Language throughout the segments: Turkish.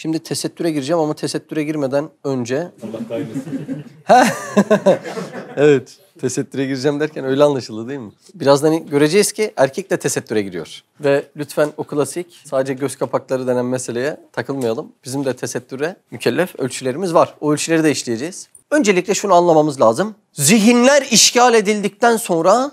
Şimdi tesettüre gireceğim ama tesettüre girmeden önce... Allah kahretsin. evet. Tesettüre gireceğim derken öyle anlaşıldı değil mi? Birazdan göreceğiz ki erkek de tesettüre giriyor. Ve lütfen o klasik sadece göz kapakları denen meseleye takılmayalım. Bizim de tesettüre mükellef ölçülerimiz var. O ölçüleri de işleyeceğiz. Öncelikle şunu anlamamız lazım. Zihinler işgal edildikten sonra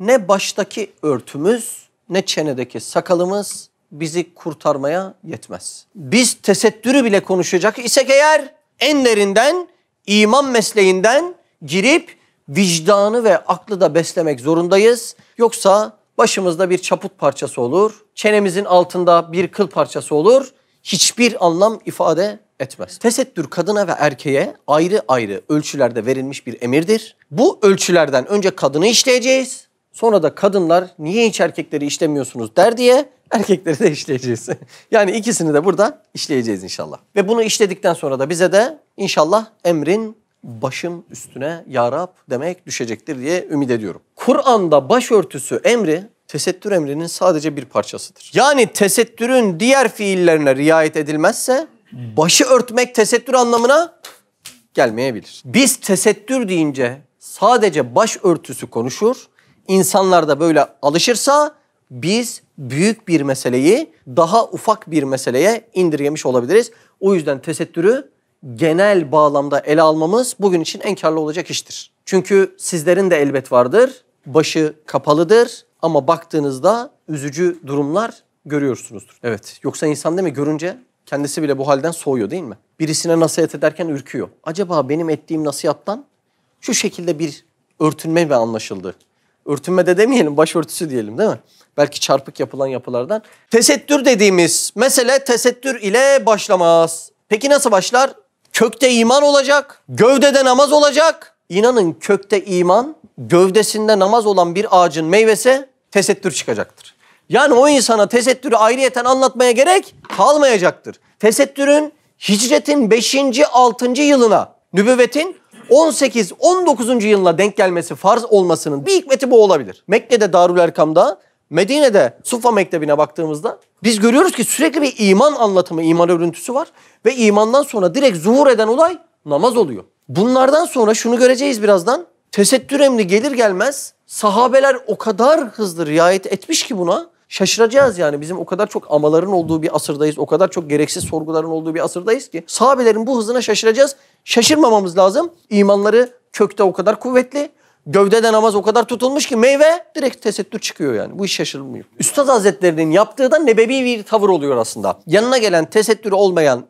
ne baştaki örtümüz ne çenedeki sakalımız bizi kurtarmaya yetmez. Biz tesettürü bile konuşacak isek eğer en derinden iman mesleğinden girip vicdanı ve aklı da beslemek zorundayız. Yoksa başımızda bir çaput parçası olur, çenemizin altında bir kıl parçası olur. Hiçbir anlam ifade etmez. Tesettür kadına ve erkeğe ayrı ayrı ölçülerde verilmiş bir emirdir. Bu ölçülerden önce kadını işleyeceğiz. Sonra da kadınlar niye hiç erkekleri işlemiyorsunuz der diye erkekleri de işleyeceğiz. yani ikisini de burada işleyeceğiz inşallah. Ve bunu işledikten sonra da bize de inşallah emrin başım üstüne ya demek düşecektir diye ümit ediyorum. Kur'an'da başörtüsü emri tesettür emrinin sadece bir parçasıdır. Yani tesettürün diğer fiillerine riayet edilmezse başı örtmek tesettür anlamına gelmeyebilir. Biz tesettür deyince sadece başörtüsü konuşur. İnsanlar da böyle alışırsa biz büyük bir meseleyi daha ufak bir meseleye indirgemiş olabiliriz. O yüzden tesettürü genel bağlamda ele almamız bugün için en karlı olacak iştir. Çünkü sizlerin de elbet vardır. Başı kapalıdır ama baktığınızda üzücü durumlar görüyorsunuzdur. Evet. Yoksa insan değil mi görünce kendisi bile bu halden soğuyor değil mi? Birisine nasihat ederken ürküyor. Acaba benim ettiğim nasihattan şu şekilde bir örtünme mi anlaşıldı? Örtünme de demeyelim, başörtüsü diyelim değil mi? belki çarpık yapılan yapılardan. Tesettür dediğimiz mesele tesettür ile başlamaz. Peki nasıl başlar? Kökte iman olacak, gövdede namaz olacak. İnanın kökte iman, gövdesinde namaz olan bir ağacın meyvesi tesettür çıkacaktır. Yani o insana tesettürü ayrıyeten anlatmaya gerek kalmayacaktır. Tesettürün hicretin 5. 6. yılına, nübüvvetin 18-19. yılına denk gelmesi farz olmasının bir hikmeti bu olabilir. Mekke'de Darül Erkam'da Medine'de Sufa Mektebi'ne baktığımızda biz görüyoruz ki sürekli bir iman anlatımı, iman örüntüsü var ve imandan sonra direkt zuhur eden olay namaz oluyor. Bunlardan sonra şunu göreceğiz birazdan. Tesettür emri gelir gelmez sahabeler o kadar hızlı riayet etmiş ki buna şaşıracağız yani. Bizim o kadar çok amaların olduğu bir asırdayız, o kadar çok gereksiz sorguların olduğu bir asırdayız ki sahabelerin bu hızına şaşıracağız. Şaşırmamamız lazım. İmanları kökte o kadar kuvvetli gövdede namaz o kadar tutulmuş ki meyve direkt tesettür çıkıyor yani. Bu iş şaşırmıyor. Üstad Hazretleri'nin yaptığı da nebevi bir tavır oluyor aslında. Yanına gelen tesettür olmayan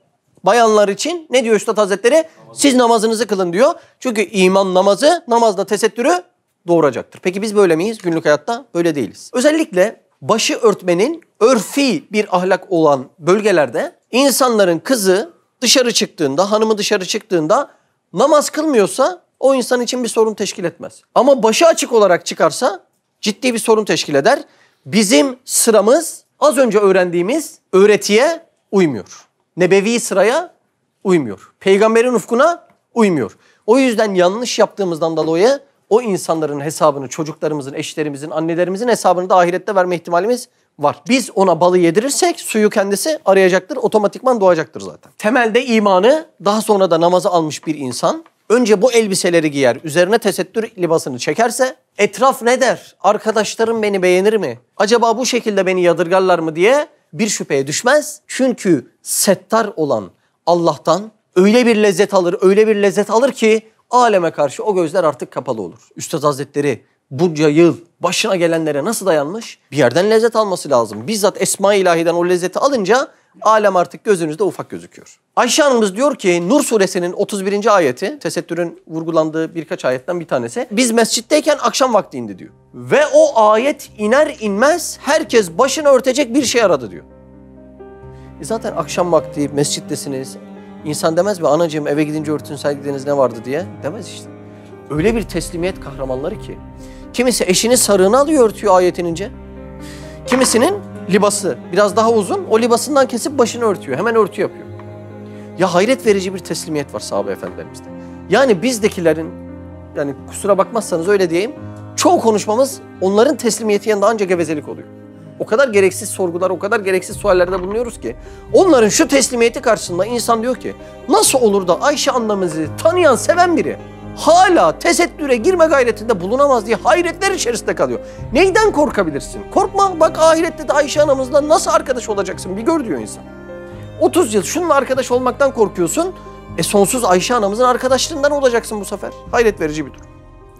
bayanlar için ne diyor Üstad Hazretleri? Siz namazınızı kılın diyor. Çünkü iman namazı namazla tesettürü doğuracaktır. Peki biz böyle miyiz? Günlük hayatta böyle değiliz. Özellikle başı örtmenin örfi bir ahlak olan bölgelerde insanların kızı dışarı çıktığında, hanımı dışarı çıktığında namaz kılmıyorsa o insan için bir sorun teşkil etmez. Ama başı açık olarak çıkarsa ciddi bir sorun teşkil eder. Bizim sıramız az önce öğrendiğimiz öğretiye uymuyor. Nebevi sıraya uymuyor. Peygamberin ufkuna uymuyor. O yüzden yanlış yaptığımızdan dolayı o insanların hesabını çocuklarımızın, eşlerimizin, annelerimizin hesabını da ahirette verme ihtimalimiz var. Biz ona balı yedirirsek suyu kendisi arayacaktır, otomatikman doğacaktır zaten. Temelde imanı daha sonra da namazı almış bir insan önce bu elbiseleri giyer, üzerine tesettür libasını çekerse etraf ne der? Arkadaşlarım beni beğenir mi? Acaba bu şekilde beni yadırgarlar mı diye bir şüpheye düşmez. Çünkü settar olan Allah'tan öyle bir lezzet alır, öyle bir lezzet alır ki aleme karşı o gözler artık kapalı olur. Üstad Hazretleri bunca yıl başına gelenlere nasıl dayanmış? Bir yerden lezzet alması lazım. Bizzat Esma-i İlahi'den o lezzeti alınca alem artık gözünüzde ufak gözüküyor. Ayşe Hanım'ız diyor ki Nur suresinin 31. ayeti, tesettürün vurgulandığı birkaç ayetten bir tanesi. Biz mescitteyken akşam vakti indi diyor. Ve o ayet iner inmez herkes başını örtecek bir şey aradı diyor. E zaten akşam vakti mescittesiniz. İnsan demez mi anacığım eve gidince örtünseydiniz ne vardı diye? Demez işte. Öyle bir teslimiyet kahramanları ki. Kimisi eşini sarığını alıyor örtüyor ayetin ince. Kimisinin libası biraz daha uzun. O libasından kesip başını örtüyor. Hemen örtü yapıyor. Ya hayret verici bir teslimiyet var sahabe efendilerimizde. Yani bizdekilerin yani kusura bakmazsanız öyle diyeyim. Çoğu konuşmamız onların teslimiyeti yanında ancak gevezelik oluyor. O kadar gereksiz sorgular, o kadar gereksiz suallerde bulunuyoruz ki. Onların şu teslimiyeti karşısında insan diyor ki nasıl olur da Ayşe annemizi tanıyan, seven biri hala tesettüre girme gayretinde bulunamaz diye hayretler içerisinde kalıyor. Neyden korkabilirsin? Korkma bak ahirette de Ayşe anamızla nasıl arkadaş olacaksın bir gör diyor insan. 30 yıl şununla arkadaş olmaktan korkuyorsun. E sonsuz Ayşe anamızın arkadaşlığından olacaksın bu sefer. Hayret verici bir durum.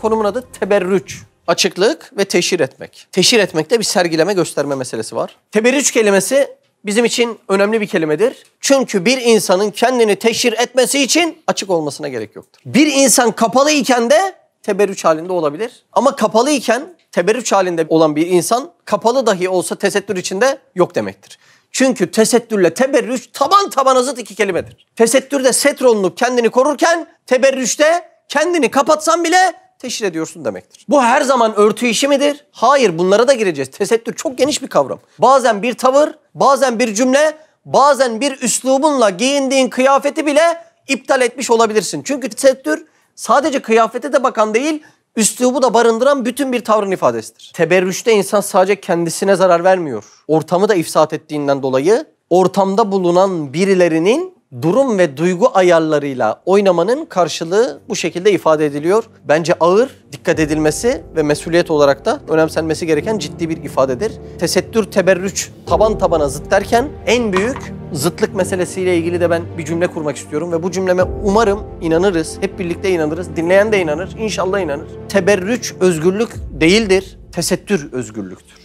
Konumun adı teberrüç. Açıklık ve teşhir etmek. Teşhir etmekte bir sergileme gösterme meselesi var. Teberrüç kelimesi bizim için önemli bir kelimedir. Çünkü bir insanın kendini teşhir etmesi için açık olmasına gerek yoktur. Bir insan kapalı iken de teberrüç halinde olabilir. Ama kapalı iken teberrüç halinde olan bir insan kapalı dahi olsa tesettür içinde yok demektir. Çünkü tesettürle teberrüç taban taban zıt iki kelimedir. Tesettürde setronluk kendini korurken teberrüçte kendini kapatsan bile teşhir ediyorsun demektir. Bu her zaman örtü işi midir? Hayır bunlara da gireceğiz. Tesettür çok geniş bir kavram. Bazen bir tavır bazen bir cümle, bazen bir üslubunla giyindiğin kıyafeti bile iptal etmiş olabilirsin. Çünkü tesettür sadece kıyafete de bakan değil, üslubu da barındıran bütün bir tavrın ifadesidir. Teberrüşte insan sadece kendisine zarar vermiyor. Ortamı da ifsat ettiğinden dolayı ortamda bulunan birilerinin durum ve duygu ayarlarıyla oynamanın karşılığı bu şekilde ifade ediliyor. Bence ağır, dikkat edilmesi ve mesuliyet olarak da önemsenmesi gereken ciddi bir ifadedir. Tesettür, teberrüç taban tabana zıt derken en büyük zıtlık meselesiyle ilgili de ben bir cümle kurmak istiyorum ve bu cümleme umarım inanırız. Hep birlikte inanırız. Dinleyen de inanır. inşallah inanır. Teberrüç özgürlük değildir. Tesettür özgürlüktür.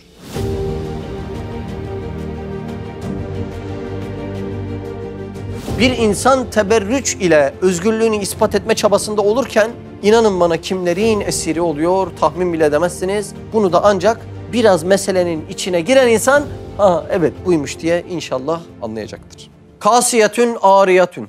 Bir insan teberrüç ile özgürlüğünü ispat etme çabasında olurken inanın bana kimlerin esiri oluyor tahmin bile edemezsiniz. Bunu da ancak biraz meselenin içine giren insan ha evet buymuş diye inşallah anlayacaktır. Kasiyetün ariyatün.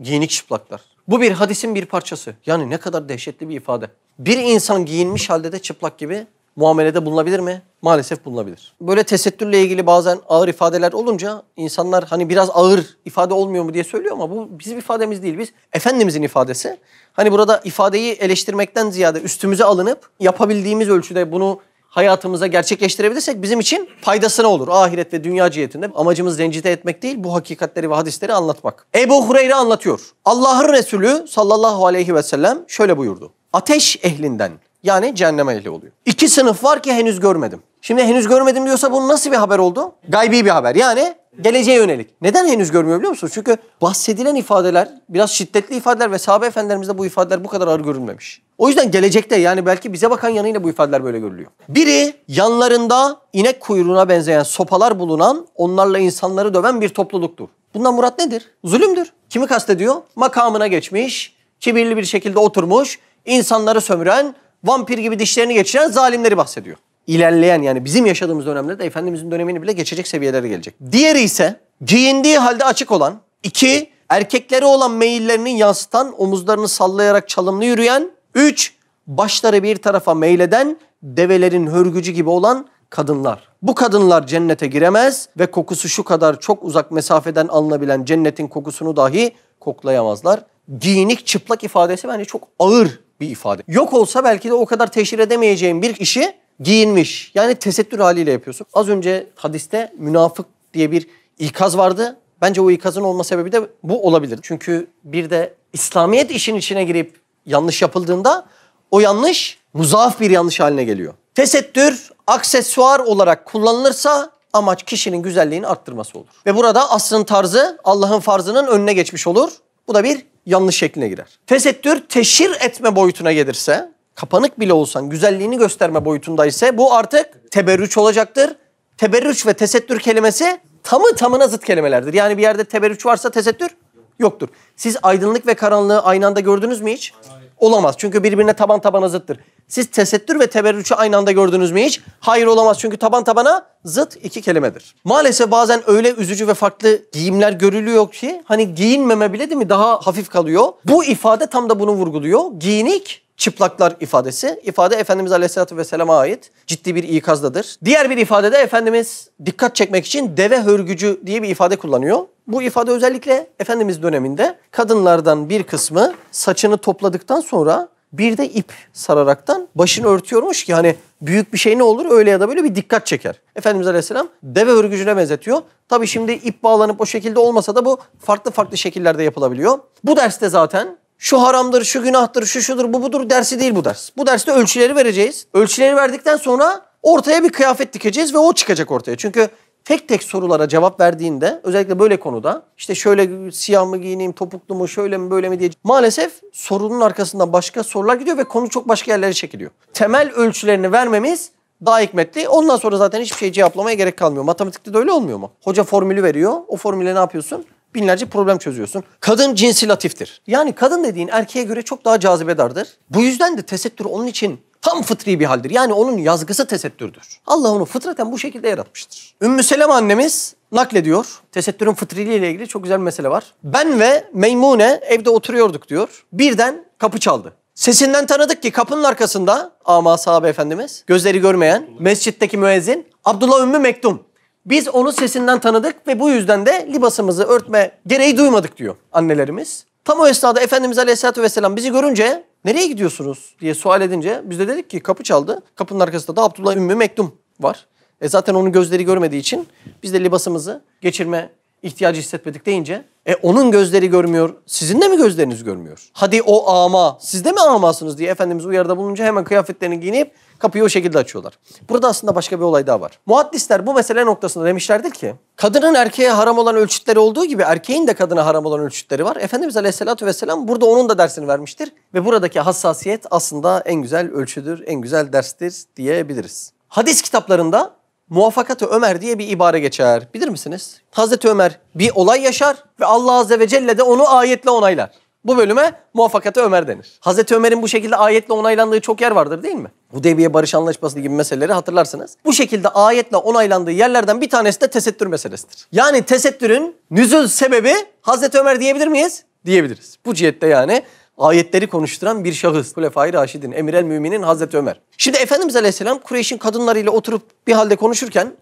Giyinik çıplaklar. Bu bir hadisin bir parçası. Yani ne kadar dehşetli bir ifade. Bir insan giyinmiş halde de çıplak gibi muamelede bulunabilir mi? maalesef bulunabilir. Böyle tesettürle ilgili bazen ağır ifadeler olunca insanlar hani biraz ağır ifade olmuyor mu diye söylüyor ama bu bizim ifademiz değil. Biz Efendimizin ifadesi. Hani burada ifadeyi eleştirmekten ziyade üstümüze alınıp yapabildiğimiz ölçüde bunu hayatımıza gerçekleştirebilirsek bizim için faydası ne olur. Ahiret ve dünya cihetinde amacımız rencide etmek değil, bu hakikatleri ve hadisleri anlatmak. Ebu Hureyre anlatıyor. Allah'ın Resulü sallallahu aleyhi ve sellem şöyle buyurdu. Ateş ehlinden yani cehenneme ehli oluyor. İki sınıf var ki henüz görmedim. Şimdi henüz görmedim diyorsa bu nasıl bir haber oldu? Gaybi bir haber. Yani geleceğe yönelik. Neden henüz görmüyor biliyor musunuz? Çünkü bahsedilen ifadeler biraz şiddetli ifadeler ve sahabe efendilerimizde bu ifadeler bu kadar ağır görünmemiş. O yüzden gelecekte yani belki bize bakan yanıyla bu ifadeler böyle görülüyor. Biri yanlarında inek kuyruğuna benzeyen sopalar bulunan onlarla insanları döven bir topluluktur. Bundan murat nedir? Zulümdür. Kimi kastediyor? Makamına geçmiş, kibirli bir şekilde oturmuş, insanları sömüren, vampir gibi dişlerini geçiren zalimleri bahsediyor ilerleyen yani bizim yaşadığımız dönemlerde Efendimizin dönemini bile geçecek seviyelere gelecek. Diğeri ise giyindiği halde açık olan, iki erkeklere olan meyillerini yansıtan, omuzlarını sallayarak çalımlı yürüyen, üç başları bir tarafa meyleden, develerin hörgücü gibi olan kadınlar. Bu kadınlar cennete giremez ve kokusu şu kadar çok uzak mesafeden alınabilen cennetin kokusunu dahi koklayamazlar. Giyinik çıplak ifadesi bence çok ağır bir ifade. Yok olsa belki de o kadar teşhir edemeyeceğim bir işi giyinmiş. Yani tesettür haliyle yapıyorsun. Az önce hadiste münafık diye bir ikaz vardı. Bence o ikazın olma sebebi de bu olabilir. Çünkü bir de İslamiyet işin içine girip yanlış yapıldığında o yanlış muzaaf bir yanlış haline geliyor. Tesettür aksesuar olarak kullanılırsa amaç kişinin güzelliğini arttırması olur. Ve burada asrın tarzı Allah'ın farzının önüne geçmiş olur. Bu da bir yanlış şekline girer. Tesettür teşhir etme boyutuna gelirse kapanık bile olsan güzelliğini gösterme boyutunda ise bu artık teberrüç olacaktır. Teberrüç ve tesettür kelimesi tamı tamına zıt kelimelerdir. Yani bir yerde teberrüç varsa tesettür yoktur. Siz aydınlık ve karanlığı aynı anda gördünüz mü hiç? Olamaz. Çünkü birbirine taban tabana zıttır. Siz tesettür ve teberrüçü aynı anda gördünüz mü hiç? Hayır olamaz. Çünkü taban tabana zıt iki kelimedir. Maalesef bazen öyle üzücü ve farklı giyimler görülüyor ki hani giyinmeme bile değil mi daha hafif kalıyor. Bu ifade tam da bunu vurguluyor. Giyinik çıplaklar ifadesi. İfade Efendimiz Aleyhisselatü Vesselam'a ait ciddi bir ikazdadır. Diğer bir ifadede Efendimiz dikkat çekmek için deve hörgücü diye bir ifade kullanıyor. Bu ifade özellikle Efendimiz döneminde kadınlardan bir kısmı saçını topladıktan sonra bir de ip sararaktan başını örtüyormuş ki hani büyük bir şey ne olur öyle ya da böyle bir dikkat çeker. Efendimiz Aleyhisselam deve örgücüne benzetiyor. Tabi şimdi ip bağlanıp o şekilde olmasa da bu farklı farklı şekillerde yapılabiliyor. Bu derste zaten şu haramdır, şu günahtır, şu şudur, bu budur dersi değil bu ders. Bu derste ölçüleri vereceğiz. Ölçüleri verdikten sonra ortaya bir kıyafet dikeceğiz ve o çıkacak ortaya. Çünkü tek tek sorulara cevap verdiğinde özellikle böyle konuda işte şöyle siyah mı giyineyim, topuklu mu, şöyle mi, böyle mi diye maalesef sorunun arkasından başka sorular gidiyor ve konu çok başka yerlere çekiliyor. Temel ölçülerini vermemiz daha hikmetli. Ondan sonra zaten hiçbir şey cevaplamaya gerek kalmıyor. Matematikte de öyle olmuyor mu? Hoca formülü veriyor. O formüle ne yapıyorsun? binlerce problem çözüyorsun. Kadın cinsi latiftir. Yani kadın dediğin erkeğe göre çok daha cazibedardır. Bu yüzden de tesettür onun için tam fıtri bir haldir. Yani onun yazgısı tesettürdür. Allah onu fıtraten bu şekilde yaratmıştır. Ümmü Selem annemiz naklediyor. Tesettürün fıtriliği ile ilgili çok güzel bir mesele var. Ben ve Meymune evde oturuyorduk diyor. Birden kapı çaldı. Sesinden tanıdık ki kapının arkasında ama sahabe efendimiz gözleri görmeyen mescitteki müezzin Abdullah Ümmü Mektum biz onu sesinden tanıdık ve bu yüzden de libasımızı örtme gereği duymadık diyor annelerimiz. Tam o esnada Efendimiz Aleyhisselatü Vesselam bizi görünce nereye gidiyorsunuz diye sual edince biz de dedik ki kapı çaldı. Kapının arkasında da Abdullah Ümmü Mektum var. E zaten onun gözleri görmediği için biz de libasımızı geçirme ihtiyacı hissetmedik deyince e onun gözleri görmüyor. Sizin de mi gözleriniz görmüyor? Hadi o ama siz de mi amasınız diye Efendimiz uyarıda bulununca hemen kıyafetlerini giyinip kapıyı o şekilde açıyorlar. Burada aslında başka bir olay daha var. Muhaddisler bu mesele noktasında demişlerdir ki kadının erkeğe haram olan ölçütleri olduğu gibi erkeğin de kadına haram olan ölçütleri var. Efendimiz Aleyhisselatü Vesselam burada onun da dersini vermiştir ve buradaki hassasiyet aslında en güzel ölçüdür, en güzel derstir diyebiliriz. Hadis kitaplarında muvaffakat Ömer diye bir ibare geçer. Bilir misiniz? Hazreti Ömer bir olay yaşar ve Allah Azze ve Celle de onu ayetle onaylar. Bu bölüme muvaffakat Ömer denir. Hazreti Ömer'in bu şekilde ayetle onaylandığı çok yer vardır değil mi? Hudeybiye Barış Anlaşması gibi meseleleri hatırlarsınız. Bu şekilde ayetle onaylandığı yerlerden bir tanesi de tesettür meselesidir. Yani tesettürün nüzul sebebi Hazreti Ömer diyebilir miyiz? Diyebiliriz. Bu cihette yani ayetleri konuşturan bir şahıs. Hulefai Raşid'in, Emir el Mümin'in Hazreti Ömer. Şimdi Efendimiz Aleyhisselam Kureyş'in kadınlarıyla oturup bir halde konuşurken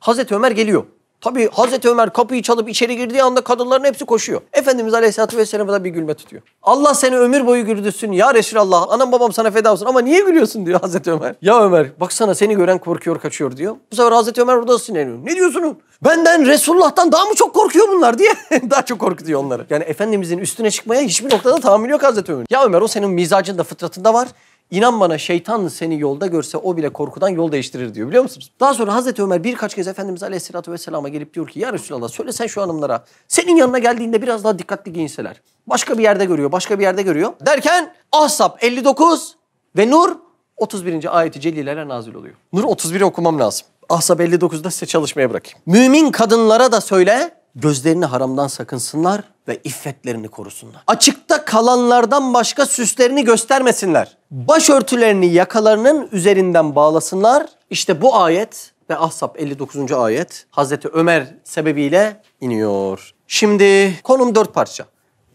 Hazreti Ömer geliyor. Tabii Hazreti Ömer kapıyı çalıp içeri girdiği anda kadınların hepsi koşuyor. Efendimiz Aleyhisselatü Vesselam'a da bir gülme tutuyor. Allah seni ömür boyu güldürsün ya Resulallah. Anam babam sana feda olsun ama niye gülüyorsun diyor Hazreti Ömer. Ya Ömer baksana seni gören korkuyor kaçıyor diyor. Bu sefer Hazreti Ömer burada sinirleniyor. Ne diyorsun? Benden Resulullah'tan daha mı çok korkuyor bunlar diye daha çok korkutuyor onları. Yani Efendimizin üstüne çıkmaya hiçbir noktada tahammül yok Hazreti Ömer. Ya Ömer o senin mizacında fıtratında var. İnan bana şeytan seni yolda görse o bile korkudan yol değiştirir diyor biliyor musunuz? Daha sonra Hazreti Ömer birkaç kez Efendimiz Aleyhisselatü Vesselam'a gelip diyor ki ya Resulallah sen şu hanımlara senin yanına geldiğinde biraz daha dikkatli giyinseler. Başka bir yerde görüyor başka bir yerde görüyor. Derken Ahzab 59 ve Nur 31. ayeti celilere nazil oluyor. Nur 31'i okumam lazım. Ahzab 59'da size çalışmaya bırakayım. Mümin kadınlara da söyle gözlerini haramdan sakınsınlar ve iffetlerini korusunlar. Açıkta kalanlardan başka süslerini göstermesinler. Başörtülerini yakalarının üzerinden bağlasınlar. İşte bu ayet ve Ahzab 59. ayet Hazreti Ömer sebebiyle iniyor. Şimdi konum dört parça.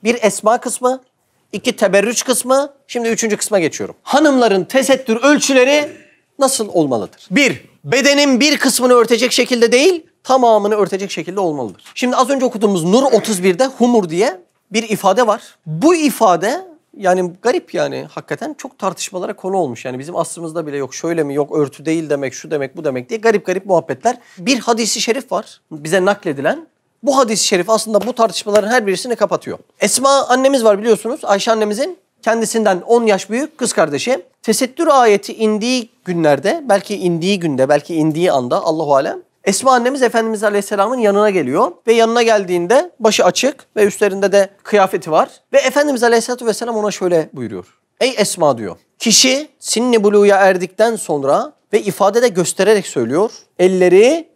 Bir esma kısmı, iki teberrüç kısmı, şimdi üçüncü kısma geçiyorum. Hanımların tesettür ölçüleri nasıl olmalıdır? Bir, bedenin bir kısmını örtecek şekilde değil, tamamını örtecek şekilde olmalıdır. Şimdi az önce okuduğumuz Nur 31'de humur diye bir ifade var. Bu ifade yani garip yani hakikaten çok tartışmalara konu olmuş. Yani bizim asrımızda bile yok şöyle mi yok örtü değil demek şu demek bu demek diye garip garip muhabbetler. Bir hadisi şerif var bize nakledilen. Bu hadis-i şerif aslında bu tartışmaların her birisini kapatıyor. Esma annemiz var biliyorsunuz. Ayşe annemizin kendisinden 10 yaş büyük kız kardeşi. Tesettür ayeti indiği günlerde, belki indiği günde, belki indiği anda Allahu alem Esma annemiz Efendimiz Aleyhisselam'ın yanına geliyor ve yanına geldiğinde başı açık ve üstlerinde de kıyafeti var. Ve Efendimiz Aleyhisselatü Vesselam ona şöyle buyuruyor. Ey Esma diyor. Kişi sinni buluya erdikten sonra ve ifade de göstererek söylüyor. Elleri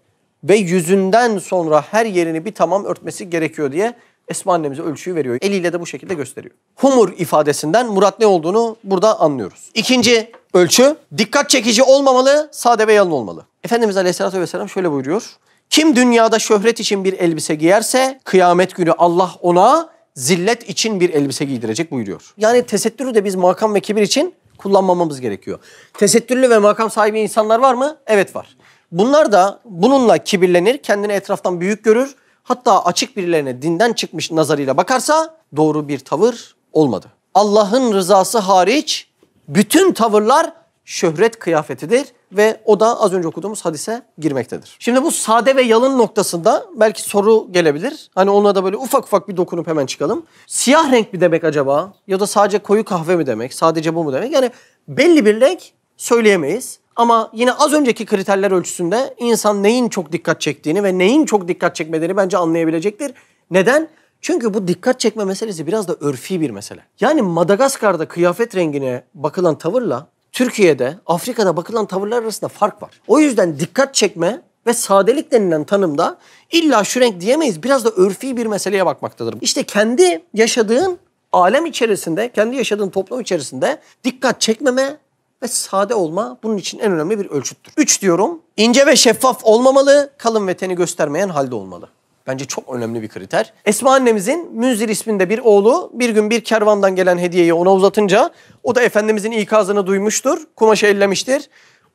ve yüzünden sonra her yerini bir tamam örtmesi gerekiyor diye Esma annemize ölçüyü veriyor. Eliyle de bu şekilde gösteriyor. Humur ifadesinden Murat ne olduğunu burada anlıyoruz. İkinci ölçü dikkat çekici olmamalı, sade ve yalın olmalı. Efendimiz Aleyhisselatü Vesselam şöyle buyuruyor. Kim dünyada şöhret için bir elbise giyerse kıyamet günü Allah ona zillet için bir elbise giydirecek buyuruyor. Yani tesettürü de biz makam ve kibir için kullanmamamız gerekiyor. Tesettürlü ve makam sahibi insanlar var mı? Evet var. Bunlar da bununla kibirlenir, kendini etraftan büyük görür hatta açık birilerine dinden çıkmış nazarıyla bakarsa doğru bir tavır olmadı. Allah'ın rızası hariç bütün tavırlar şöhret kıyafetidir ve o da az önce okuduğumuz hadise girmektedir. Şimdi bu sade ve yalın noktasında belki soru gelebilir. Hani ona da böyle ufak ufak bir dokunup hemen çıkalım. Siyah renk mi demek acaba? Ya da sadece koyu kahve mi demek? Sadece bu mu demek? Yani belli bir renk söyleyemeyiz. Ama yine az önceki kriterler ölçüsünde insan neyin çok dikkat çektiğini ve neyin çok dikkat çekmediğini bence anlayabilecektir. Neden? Çünkü bu dikkat çekme meselesi biraz da örfi bir mesele. Yani Madagaskar'da kıyafet rengine bakılan tavırla Türkiye'de, Afrika'da bakılan tavırlar arasında fark var. O yüzden dikkat çekme ve sadelik denilen tanımda illa şu renk diyemeyiz. Biraz da örfi bir meseleye bakmaktadır. İşte kendi yaşadığın alem içerisinde, kendi yaşadığın toplum içerisinde dikkat çekmeme ve sade olma bunun için en önemli bir ölçüttür. Üç diyorum, ince ve şeffaf olmamalı, kalın ve teni göstermeyen halde olmalı. Bence çok önemli bir kriter. Esma annemizin Münzir isminde bir oğlu bir gün bir kervandan gelen hediyeyi ona uzatınca o da Efendimizin ikazını duymuştur, kumaşı ellemiştir.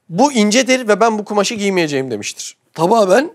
Bu incedir ve ben bu kumaşı giymeyeceğim demiştir. Tamamen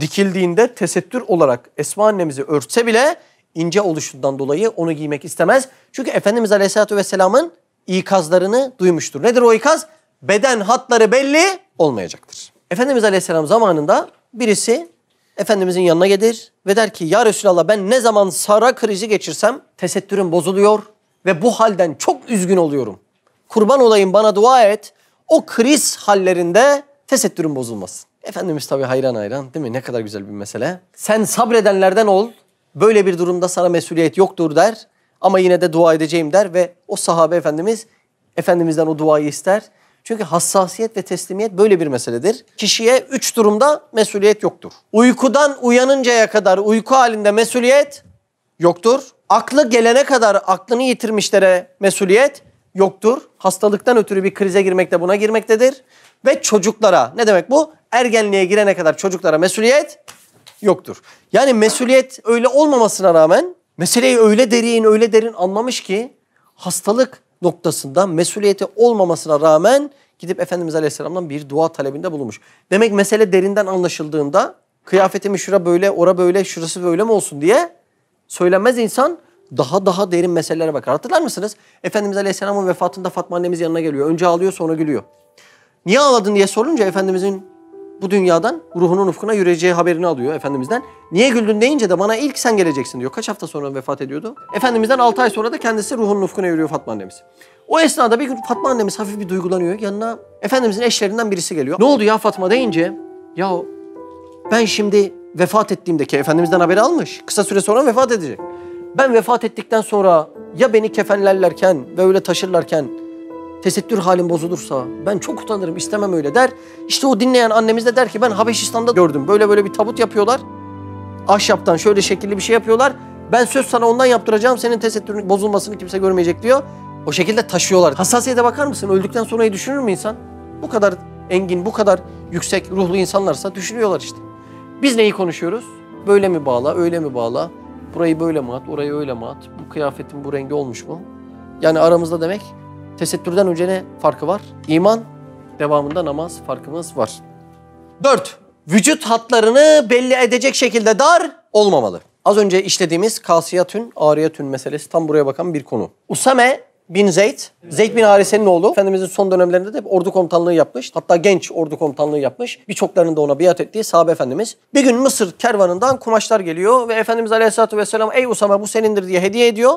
dikildiğinde tesettür olarak Esma annemizi örtse bile ince oluşundan dolayı onu giymek istemez. Çünkü Efendimiz Aleyhisselatü Vesselam'ın ikazlarını duymuştur. Nedir o ikaz? Beden hatları belli olmayacaktır. Efendimiz Aleyhisselam zamanında birisi Efendimizin yanına gelir ve der ki ya Resulallah ben ne zaman sara krizi geçirsem tesettürüm bozuluyor ve bu halden çok üzgün oluyorum. Kurban olayım bana dua et o kriz hallerinde tesettürüm bozulmasın. Efendimiz tabi hayran hayran değil mi ne kadar güzel bir mesele. Sen sabredenlerden ol böyle bir durumda sana mesuliyet yoktur der ama yine de dua edeceğim der ve o sahabe efendimiz Efendimiz'den o duayı ister. Çünkü hassasiyet ve teslimiyet böyle bir meseledir. Kişiye üç durumda mesuliyet yoktur. Uykudan uyanıncaya kadar uyku halinde mesuliyet yoktur. Aklı gelene kadar aklını yitirmişlere mesuliyet yoktur. Hastalıktan ötürü bir krize girmekte buna girmektedir. Ve çocuklara ne demek bu? Ergenliğe girene kadar çocuklara mesuliyet yoktur. Yani mesuliyet öyle olmamasına rağmen meseleyi öyle derin öyle derin anlamış ki hastalık noktasında mesuliyeti olmamasına rağmen gidip Efendimiz Aleyhisselam'dan bir dua talebinde bulunmuş. Demek mesele derinden anlaşıldığında kıyafetimi şura böyle, ora böyle, şurası böyle mi olsun diye söylenmez insan daha daha derin meselelere bakar. Hatırlar mısınız? Efendimiz Aleyhisselam'ın vefatında Fatma annemiz yanına geliyor. Önce ağlıyor sonra gülüyor. Niye ağladın diye sorunca Efendimizin bu dünyadan ruhunun ufkuna yürüyeceği haberini alıyor Efendimiz'den. Niye güldün deyince de bana ilk sen geleceksin diyor. Kaç hafta sonra vefat ediyordu? Efendimiz'den 6 ay sonra da kendisi ruhunun ufkuna yürüyor Fatma annemiz. O esnada bir gün Fatma annemiz hafif bir duygulanıyor. Yanına Efendimiz'in eşlerinden birisi geliyor. Ne oldu ya Fatma deyince ya ben şimdi vefat ettiğimdeki Efendimiz'den haberi almış. Kısa süre sonra vefat edecek. Ben vefat ettikten sonra ya beni kefenlerlerken ve öyle taşırlarken tesettür halim bozulursa ben çok utanırım istemem öyle der. İşte o dinleyen annemiz de der ki ben Habeşistan'da gördüm böyle böyle bir tabut yapıyorlar. Ahşaptan şöyle şekilli bir şey yapıyorlar. Ben söz sana ondan yaptıracağım senin tesettürün bozulmasını kimse görmeyecek diyor. O şekilde taşıyorlar. Hassasiyete bakar mısın? Öldükten sonrayı düşünür mü insan? Bu kadar engin, bu kadar yüksek ruhlu insanlarsa düşünüyorlar işte. Biz neyi konuşuyoruz? Böyle mi bağla, öyle mi bağla? Burayı böyle mi at, orayı öyle mi at? Bu kıyafetin bu rengi olmuş mu? Yani aramızda demek Tesettürden önce ne farkı var? İman, devamında namaz farkımız var. Dört, vücut hatlarını belli edecek şekilde dar olmamalı. Az önce işlediğimiz kasiyatün, ariyatün meselesi tam buraya bakan bir konu. Usame bin Zeyd, Zeyd bin Harise'nin oğlu. Efendimizin son dönemlerinde de ordu komutanlığı yapmış. Hatta genç ordu komutanlığı yapmış. Birçoklarının da ona biat ettiği sahabe efendimiz. Bir gün Mısır kervanından kumaşlar geliyor ve Efendimiz Aleyhisselatü Vesselam ey Usame bu senindir diye hediye ediyor.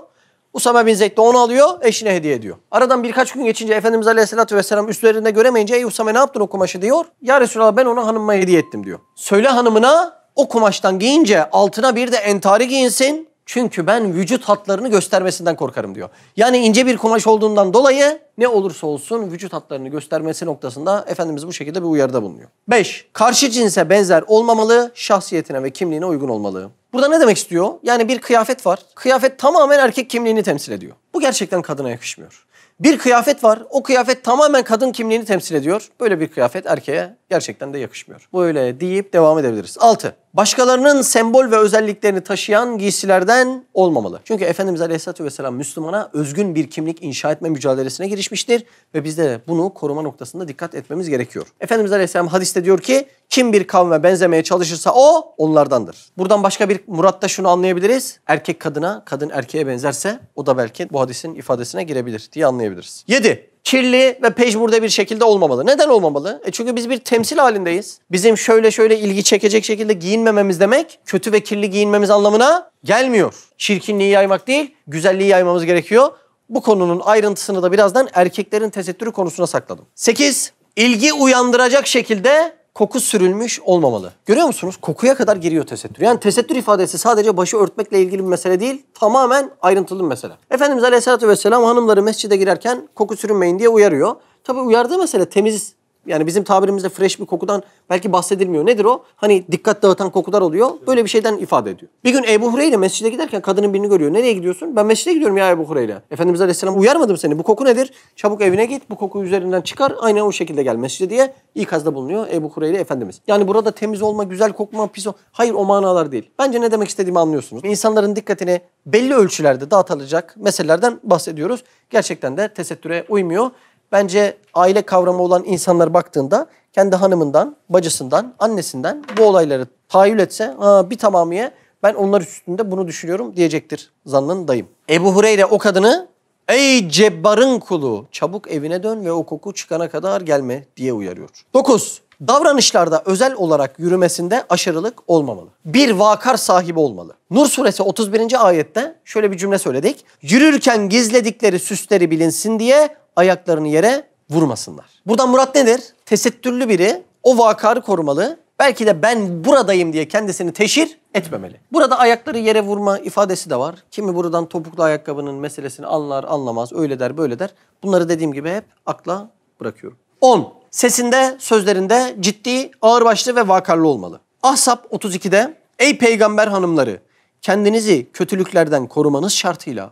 Usame bin Zeyd de onu alıyor, eşine hediye ediyor. Aradan birkaç gün geçince Efendimiz Aleyhisselatü Vesselam üstlerinde göremeyince ey Usame ne yaptın o kumaşı diyor. Ya Resulallah ben onu hanıma hediye ettim diyor. Söyle hanımına o kumaştan giyince altına bir de entari giyinsin. Çünkü ben vücut hatlarını göstermesinden korkarım diyor. Yani ince bir kumaş olduğundan dolayı ne olursa olsun vücut hatlarını göstermesi noktasında Efendimiz bu şekilde bir uyarıda bulunuyor. 5. Karşı cinse benzer olmamalı, şahsiyetine ve kimliğine uygun olmalı. Burada ne demek istiyor? Yani bir kıyafet var. Kıyafet tamamen erkek kimliğini temsil ediyor. Bu gerçekten kadına yakışmıyor. Bir kıyafet var. O kıyafet tamamen kadın kimliğini temsil ediyor. Böyle bir kıyafet erkeğe gerçekten de yakışmıyor. Böyle deyip devam edebiliriz. 6 başkalarının sembol ve özelliklerini taşıyan giysilerden olmamalı. Çünkü Efendimiz Aleyhisselatü Vesselam Müslümana özgün bir kimlik inşa etme mücadelesine girişmiştir ve biz de bunu koruma noktasında dikkat etmemiz gerekiyor. Efendimiz Aleyhisselam hadiste diyor ki kim bir kavme benzemeye çalışırsa o onlardandır. Buradan başka bir muratta şunu anlayabiliriz. Erkek kadına, kadın erkeğe benzerse o da belki bu hadisin ifadesine girebilir diye anlayabiliriz. 7 kirli ve pejmurda bir şekilde olmamalı. Neden olmamalı? E çünkü biz bir temsil halindeyiz. Bizim şöyle şöyle ilgi çekecek şekilde giyinmememiz demek kötü ve kirli giyinmemiz anlamına gelmiyor. Çirkinliği yaymak değil, güzelliği yaymamız gerekiyor. Bu konunun ayrıntısını da birazdan erkeklerin tesettürü konusuna sakladım. 8. İlgi uyandıracak şekilde koku sürülmüş olmamalı. Görüyor musunuz? Kokuya kadar giriyor tesettür. Yani tesettür ifadesi sadece başı örtmekle ilgili bir mesele değil, tamamen ayrıntılı bir mesele. Efendimiz Aleyhisselatü Vesselam hanımları mescide girerken koku sürünmeyin diye uyarıyor. Tabi uyardığı mesele temiz yani bizim tabirimizde fresh bir kokudan belki bahsedilmiyor. Nedir o? Hani dikkat dağıtan kokular oluyor. Böyle bir şeyden ifade ediyor. Bir gün Ebu Hureyre mescide giderken kadının birini görüyor. Nereye gidiyorsun? Ben mescide gidiyorum ya Ebu Hureyre. Efendimiz Aleyhisselam uyarmadım seni. Bu koku nedir? Çabuk evine git. Bu koku üzerinden çıkar. Aynen o şekilde gel mescide diye ikazda bulunuyor Ebu Hureyre Efendimiz. Yani burada temiz olma, güzel kokma, pis olma. Hayır o manalar değil. Bence ne demek istediğimi anlıyorsunuz. İnsanların dikkatini belli ölçülerde dağıtılacak meselelerden bahsediyoruz. Gerçekten de tesettüre uymuyor. Bence aile kavramı olan insanlar baktığında kendi hanımından, bacısından, annesinden bu olayları tahayyül etse bir tamamıya ben onlar üstünde bunu düşünüyorum diyecektir zannın dayım. Ebu Hureyre o kadını Ey cebbarın kulu çabuk evine dön ve o koku çıkana kadar gelme diye uyarıyor. 9. Davranışlarda özel olarak yürümesinde aşırılık olmamalı. Bir vakar sahibi olmalı. Nur suresi 31. ayette şöyle bir cümle söyledik. Yürürken gizledikleri süsleri bilinsin diye ayaklarını yere vurmasınlar. Buradan murat nedir? Tesettürlü biri o vakarı korumalı. Belki de ben buradayım diye kendisini teşhir etmemeli. Burada ayakları yere vurma ifadesi de var. Kimi buradan topuklu ayakkabının meselesini anlar anlamaz öyle der böyle der. Bunları dediğim gibi hep akla bırakıyorum. 10. Sesinde, sözlerinde ciddi, ağırbaşlı ve vakarlı olmalı. Ahsap 32'de Ey peygamber hanımları! Kendinizi kötülüklerden korumanız şartıyla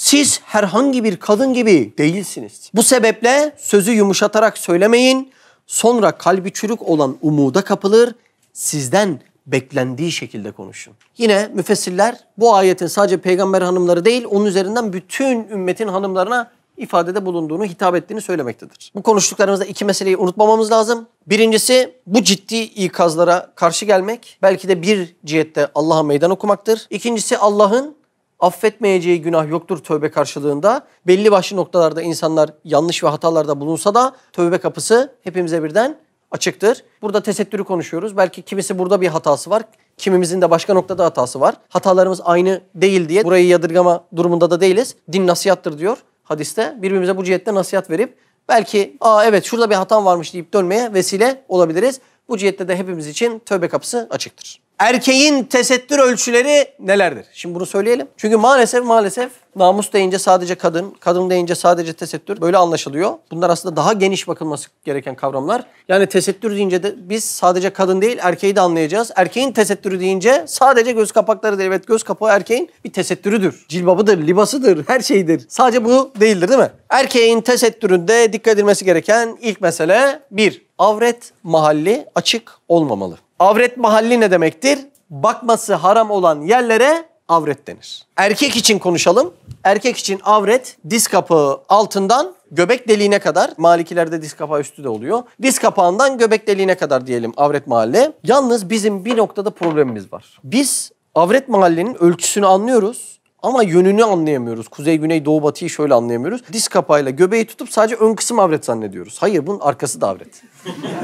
siz herhangi bir kadın gibi değilsiniz. Bu sebeple sözü yumuşatarak söylemeyin. Sonra kalbi çürük olan umuda kapılır. Sizden beklendiği şekilde konuşun. Yine müfessirler bu ayetin sadece peygamber hanımları değil, onun üzerinden bütün ümmetin hanımlarına ifadede bulunduğunu, hitap ettiğini söylemektedir. Bu konuştuklarımızda iki meseleyi unutmamamız lazım. Birincisi bu ciddi ikazlara karşı gelmek belki de bir cihette Allah'a meydan okumaktır. İkincisi Allah'ın affetmeyeceği günah yoktur tövbe karşılığında. Belli başlı noktalarda insanlar yanlış ve hatalarda bulunsa da tövbe kapısı hepimize birden açıktır. Burada tesettürü konuşuyoruz. Belki kimisi burada bir hatası var. Kimimizin de başka noktada hatası var. Hatalarımız aynı değil diye burayı yadırgama durumunda da değiliz. Din nasihattır diyor hadiste. Birbirimize bu cihette nasihat verip belki aa evet şurada bir hatam varmış deyip dönmeye vesile olabiliriz. Bu cihette de hepimiz için tövbe kapısı açıktır erkeğin tesettür ölçüleri nelerdir? Şimdi bunu söyleyelim. Çünkü maalesef maalesef namus deyince sadece kadın, kadın deyince sadece tesettür böyle anlaşılıyor. Bunlar aslında daha geniş bakılması gereken kavramlar. Yani tesettür deyince de biz sadece kadın değil erkeği de anlayacağız. Erkeğin tesettürü deyince sadece göz kapakları değil. Evet göz kapağı erkeğin bir tesettürüdür. Cilbabıdır, libasıdır, her şeydir. Sadece bu değildir değil mi? Erkeğin tesettüründe dikkat edilmesi gereken ilk mesele bir, avret mahalli açık olmamalı. Avret mahalli ne demektir? Bakması haram olan yerlere avret denir. Erkek için konuşalım. Erkek için avret diz kapağı altından göbek deliğine kadar. Malikilerde diz kapağı üstü de oluyor. Diz kapağından göbek deliğine kadar diyelim avret mahalle. Yalnız bizim bir noktada problemimiz var. Biz avret mahallenin ölçüsünü anlıyoruz ama yönünü anlayamıyoruz. Kuzey, güney, doğu, batıyı şöyle anlayamıyoruz. Diz kapağıyla göbeği tutup sadece ön kısım avret zannediyoruz. Hayır bunun arkası da avret.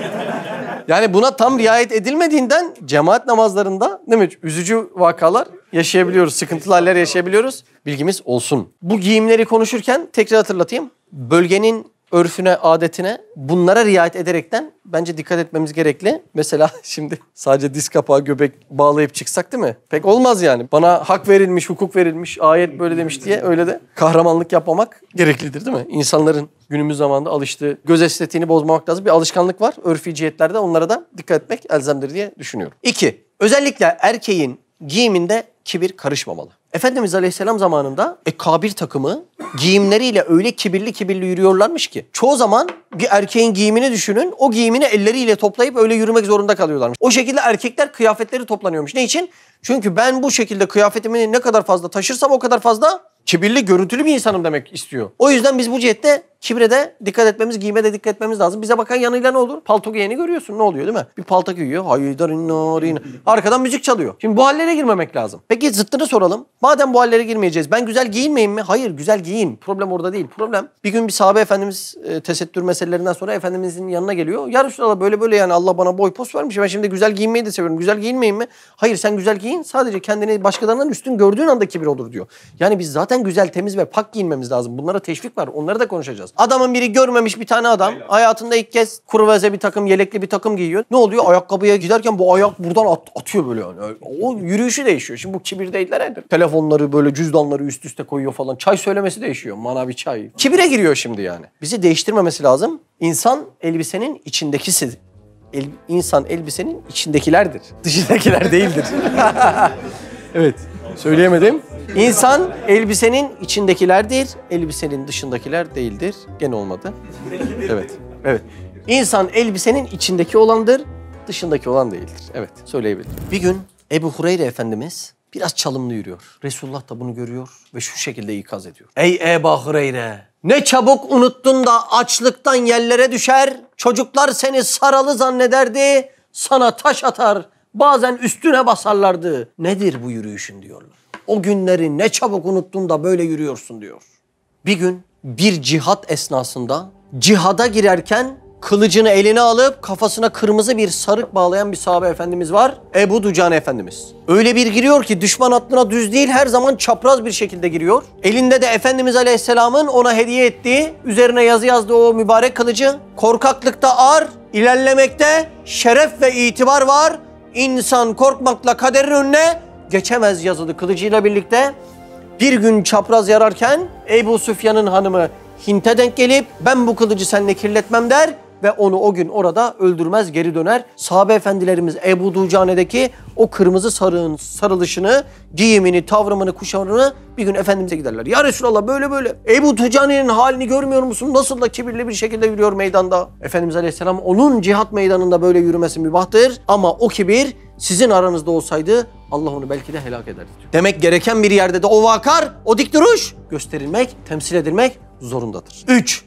yani buna tam riayet edilmediğinden cemaat namazlarında değil mi? Üzücü vakalar yaşayabiliyoruz, sıkıntılarla yaşayabiliyoruz. Bilgimiz olsun. Bu giyimleri konuşurken tekrar hatırlatayım. Bölgenin örfüne, adetine bunlara riayet ederekten bence dikkat etmemiz gerekli. Mesela şimdi sadece diz kapağı, göbek bağlayıp çıksak değil mi? Pek olmaz yani. Bana hak verilmiş, hukuk verilmiş, ayet böyle demiş diye öyle de kahramanlık yapmamak gereklidir değil mi? İnsanların günümüz zamanında alıştığı göz estetiğini bozmamak lazım. Bir alışkanlık var. Örfi cihetlerde onlara da dikkat etmek elzemdir diye düşünüyorum. İki, özellikle erkeğin giyiminde kibir karışmamalı. Efendimiz Aleyhisselam zamanında e, kabir takımı giyimleriyle öyle kibirli kibirli yürüyorlarmış ki çoğu zaman bir erkeğin giyimini düşünün o giyimini elleriyle toplayıp öyle yürümek zorunda kalıyorlarmış. O şekilde erkekler kıyafetleri toplanıyormuş. Ne için? Çünkü ben bu şekilde kıyafetimi ne kadar fazla taşırsam o kadar fazla kibirli görüntülü bir insanım demek istiyor. O yüzden biz bu cihette Kibre de dikkat etmemiz, giyime de dikkat etmemiz lazım. Bize bakan yanıyla ne olur? Palto giyeni görüyorsun. Ne oluyor değil mi? Bir palto giyiyor. Haydarin narin. Arkadan müzik çalıyor. Şimdi bu hallere girmemek lazım. Peki zıttını soralım. Madem bu hallere girmeyeceğiz. Ben güzel giyinmeyeyim mi? Hayır güzel giyin. Problem orada değil. Problem bir gün bir sahabe efendimiz e, tesettür meselelerinden sonra efendimizin yanına geliyor. Ya Resulallah böyle böyle yani Allah bana boy post vermiş. Ben şimdi güzel giyinmeyi de seviyorum. Güzel giyinmeyeyim mi? Hayır sen güzel giyin. Sadece kendini başkalarından üstün gördüğün anda kibir olur diyor. Yani biz zaten güzel, temiz ve pak giyinmemiz lazım. Bunlara teşvik var. Onları da konuşacağız. Adamın biri görmemiş bir tane adam. Aynen. Hayatında ilk kez kurveze bir takım, yelekli bir takım giyiyor. Ne oluyor? Ayakkabıya giderken bu ayak buradan at, atıyor böyle yani. O yürüyüşü değişiyor. Şimdi bu kibir değiller nedir? Telefonları böyle cüzdanları üst üste koyuyor falan. Çay söylemesi değişiyor. Manavi çay. Kibire giriyor şimdi yani. Bizi değiştirmemesi lazım. İnsan elbisenin içindekisi el, insan elbisenin içindekilerdir. Dışındakiler değildir. evet. Söyleyemedim. İnsan elbisenin içindekilerdir, elbisenin dışındakiler değildir. Gene olmadı. Evet, evet. İnsan elbisenin içindeki olandır, dışındaki olan değildir. Evet, söyleyebilirim. Bir gün Ebu Hureyre Efendimiz biraz çalımlı yürüyor. Resulullah da bunu görüyor ve şu şekilde ikaz ediyor. Ey Ebu Hureyre! Ne çabuk unuttun da açlıktan yerlere düşer, çocuklar seni saralı zannederdi, sana taş atar, bazen üstüne basarlardı. Nedir bu yürüyüşün diyorlar. O günleri ne çabuk unuttun da böyle yürüyorsun diyor. Bir gün bir cihat esnasında cihada girerken kılıcını eline alıp kafasına kırmızı bir sarık bağlayan bir sahabe efendimiz var. Ebu Ducan Efendimiz. Öyle bir giriyor ki düşman hattına düz değil her zaman çapraz bir şekilde giriyor. Elinde de Efendimiz Aleyhisselam'ın ona hediye ettiği, üzerine yazı yazdığı o mübarek kılıcı. Korkaklıkta ar ilerlemekte şeref ve itibar var. İnsan korkmakla kaderin önüne, geçemez yazılı kılıcıyla birlikte bir gün çapraz yararken Ebu Süfyan'ın hanımı Hint'e denk gelip ben bu kılıcı seninle kirletmem der ve onu o gün orada öldürmez geri döner. Sahabe efendilerimiz Ebu Ducane'deki o kırmızı sarığın sarılışını, giyimini, tavrımını, kuşamını bir gün Efendimiz'e giderler. Ya Resulallah böyle böyle. Ebu Ducane'nin halini görmüyor musun? Nasıl da kibirli bir şekilde yürüyor meydanda. Efendimiz Aleyhisselam onun cihat meydanında böyle yürümesi mübahtır. Ama o kibir sizin aranızda olsaydı Allah onu belki de helak eder diyor. Demek gereken bir yerde de o vakar, o dik duruş gösterilmek, temsil edilmek zorundadır. 3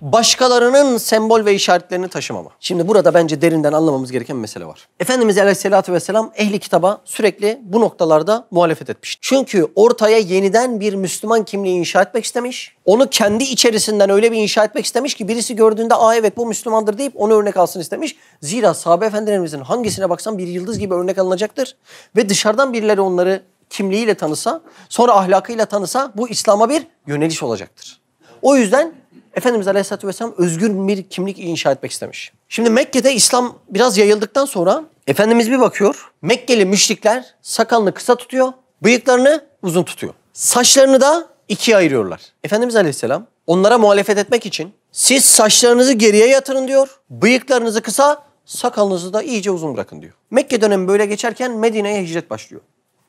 başkalarının sembol ve işaretlerini taşımama. Şimdi burada bence derinden anlamamız gereken bir mesele var. Efendimiz Aleyhisselatü Vesselam ehli kitaba sürekli bu noktalarda muhalefet etmiş. Çünkü ortaya yeniden bir Müslüman kimliği inşa etmek istemiş. Onu kendi içerisinden öyle bir inşa etmek istemiş ki birisi gördüğünde aa evet bu Müslümandır deyip onu örnek alsın istemiş. Zira sahabe efendilerimizin hangisine baksan bir yıldız gibi örnek alınacaktır. Ve dışarıdan birileri onları kimliğiyle tanısa, sonra ahlakıyla tanısa bu İslam'a bir yöneliş olacaktır. O yüzden Efendimiz Aleyhisselatü Vesselam özgür bir kimlik inşa etmek istemiş. Şimdi Mekke'de İslam biraz yayıldıktan sonra Efendimiz bir bakıyor. Mekkeli müşrikler sakalını kısa tutuyor, bıyıklarını uzun tutuyor. Saçlarını da ikiye ayırıyorlar. Efendimiz Aleyhisselam onlara muhalefet etmek için siz saçlarınızı geriye yatırın diyor, bıyıklarınızı kısa, sakalınızı da iyice uzun bırakın diyor. Mekke dönemi böyle geçerken Medine'ye hicret başlıyor.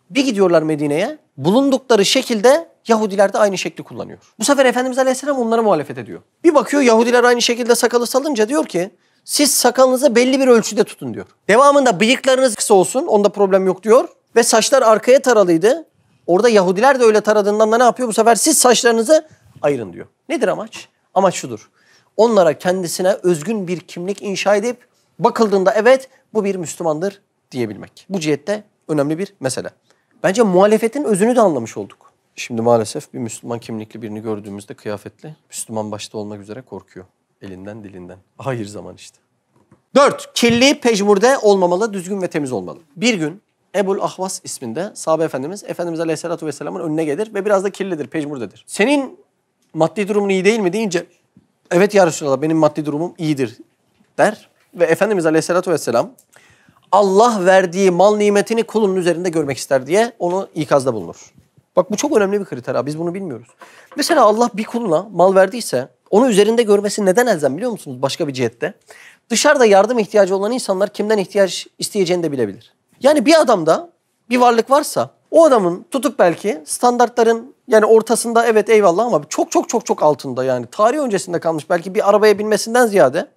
Bir gidiyorlar Medine'ye, bulundukları şekilde Yahudiler de aynı şekli kullanıyor. Bu sefer Efendimiz Aleyhisselam onlara muhalefet ediyor. Bir bakıyor Yahudiler aynı şekilde sakalı salınca diyor ki siz sakalınızı belli bir ölçüde tutun diyor. Devamında bıyıklarınız kısa olsun onda problem yok diyor. Ve saçlar arkaya taralıydı. Orada Yahudiler de öyle taradığından da ne yapıyor? Bu sefer siz saçlarınızı ayırın diyor. Nedir amaç? Amaç şudur. Onlara kendisine özgün bir kimlik inşa edip bakıldığında evet bu bir Müslümandır diyebilmek. Bu cihette önemli bir mesele. Bence muhalefetin özünü de anlamış olduk. Şimdi maalesef bir Müslüman kimlikli birini gördüğümüzde kıyafetli Müslüman başta olmak üzere korkuyor. Elinden dilinden. Hayır zaman işte. Dört, kirli pejmurde olmamalı, düzgün ve temiz olmalı. Bir gün Ebul Ahvas isminde sahabe efendimiz Efendimiz Aleyhisselatü Vesselam'ın önüne gelir ve biraz da kirlidir, pejmurdedir. Senin maddi durumun iyi değil mi deyince evet ya Resulallah benim maddi durumum iyidir der. Ve Efendimiz Aleyhisselatü Vesselam Allah verdiği mal nimetini kulunun üzerinde görmek ister diye onu ikazda bulunur. Bak bu çok önemli bir kriter abi. Biz bunu bilmiyoruz. Mesela Allah bir kuluna mal verdiyse onu üzerinde görmesi neden elzem biliyor musunuz başka bir cihette? Dışarıda yardım ihtiyacı olan insanlar kimden ihtiyaç isteyeceğini de bilebilir. Yani bir adamda bir varlık varsa o adamın tutup belki standartların yani ortasında evet eyvallah ama çok çok çok çok altında yani tarih öncesinde kalmış belki bir arabaya binmesinden ziyade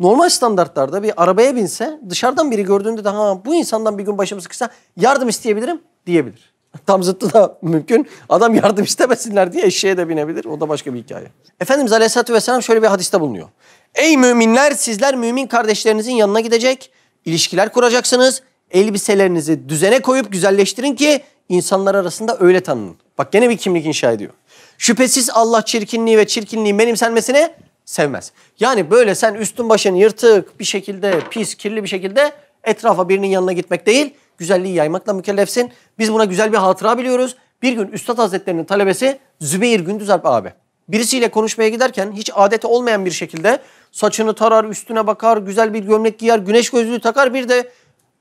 normal standartlarda bir arabaya binse dışarıdan biri gördüğünde daha bu insandan bir gün başım sıkışsa yardım isteyebilirim diyebilir. Tam zıttı da mümkün. Adam yardım istemesinler diye eşeğe de binebilir. O da başka bir hikaye. Efendimiz Aleyhisselatü Vesselam şöyle bir hadiste bulunuyor. Ey müminler sizler mümin kardeşlerinizin yanına gidecek, ilişkiler kuracaksınız. Elbiselerinizi düzene koyup güzelleştirin ki insanlar arasında öyle tanının. Bak gene bir kimlik inşa ediyor. Şüphesiz Allah çirkinliği ve çirkinliğin benimsenmesini sevmez. Yani böyle sen üstün başın yırtık bir şekilde pis kirli bir şekilde etrafa birinin yanına gitmek değil güzelliği yaymakla mükellefsin. Biz buna güzel bir hatıra biliyoruz. Bir gün Üstad Hazretlerinin talebesi Zübeyir Gündüzalp abi. Birisiyle konuşmaya giderken hiç adeti olmayan bir şekilde saçını tarar, üstüne bakar, güzel bir gömlek giyer, güneş gözlüğü takar. Bir de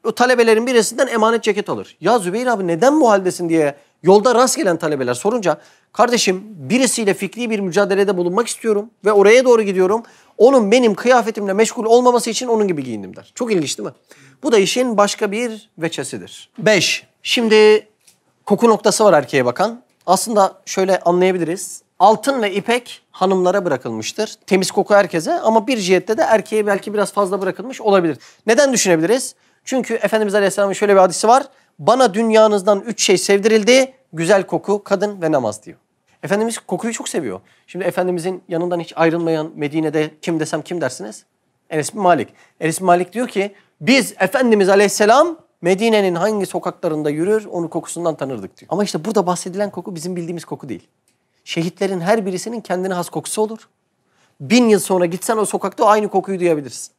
o talebelerin birisinden emanet ceket alır. Ya Zübeyir abi neden bu haldesin diye yolda rast gelen talebeler sorunca kardeşim birisiyle fikri bir mücadelede bulunmak istiyorum ve oraya doğru gidiyorum. Onun benim kıyafetimle meşgul olmaması için onun gibi giyindim der. Çok ilginç değil mi? Bu da işin başka bir veçesidir. 5. Şimdi koku noktası var erkeğe bakan. Aslında şöyle anlayabiliriz. Altın ve ipek hanımlara bırakılmıştır. Temiz koku herkese ama bir cihette de erkeğe belki biraz fazla bırakılmış olabilir. Neden düşünebiliriz? Çünkü Efendimiz Aleyhisselam'ın şöyle bir hadisi var. Bana dünyanızdan üç şey sevdirildi. Güzel koku, kadın ve namaz diyor. Efendimiz kokuyu çok seviyor. Şimdi Efendimizin yanından hiç ayrılmayan Medine'de kim desem kim dersiniz? Enes bin Malik. Enes bin Malik diyor ki biz Efendimiz Aleyhisselam Medine'nin hangi sokaklarında yürür onu kokusundan tanırdık diyor. Ama işte burada bahsedilen koku bizim bildiğimiz koku değil. Şehitlerin her birisinin kendine has kokusu olur. Bin yıl sonra gitsen o sokakta aynı kokuyu duyabilirsin.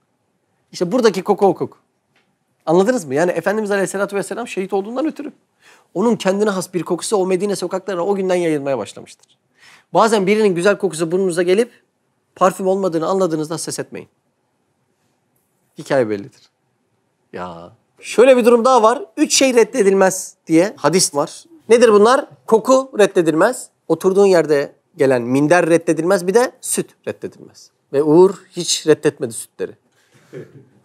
İşte buradaki koku o koku. Anladınız mı? Yani Efendimiz Aleyhisselatü Vesselam şehit olduğundan ötürü. Onun kendine has bir kokusu o Medine sokaklarına o günden yayılmaya başlamıştır. Bazen birinin güzel kokusu burnunuza gelip parfüm olmadığını anladığınızda ses etmeyin. Hikaye bellidir. Ya şöyle bir durum daha var. Üç şey reddedilmez diye hadis var. Nedir bunlar? Koku reddedilmez. Oturduğun yerde gelen minder reddedilmez. Bir de süt reddedilmez. Ve Uğur hiç reddetmedi sütleri.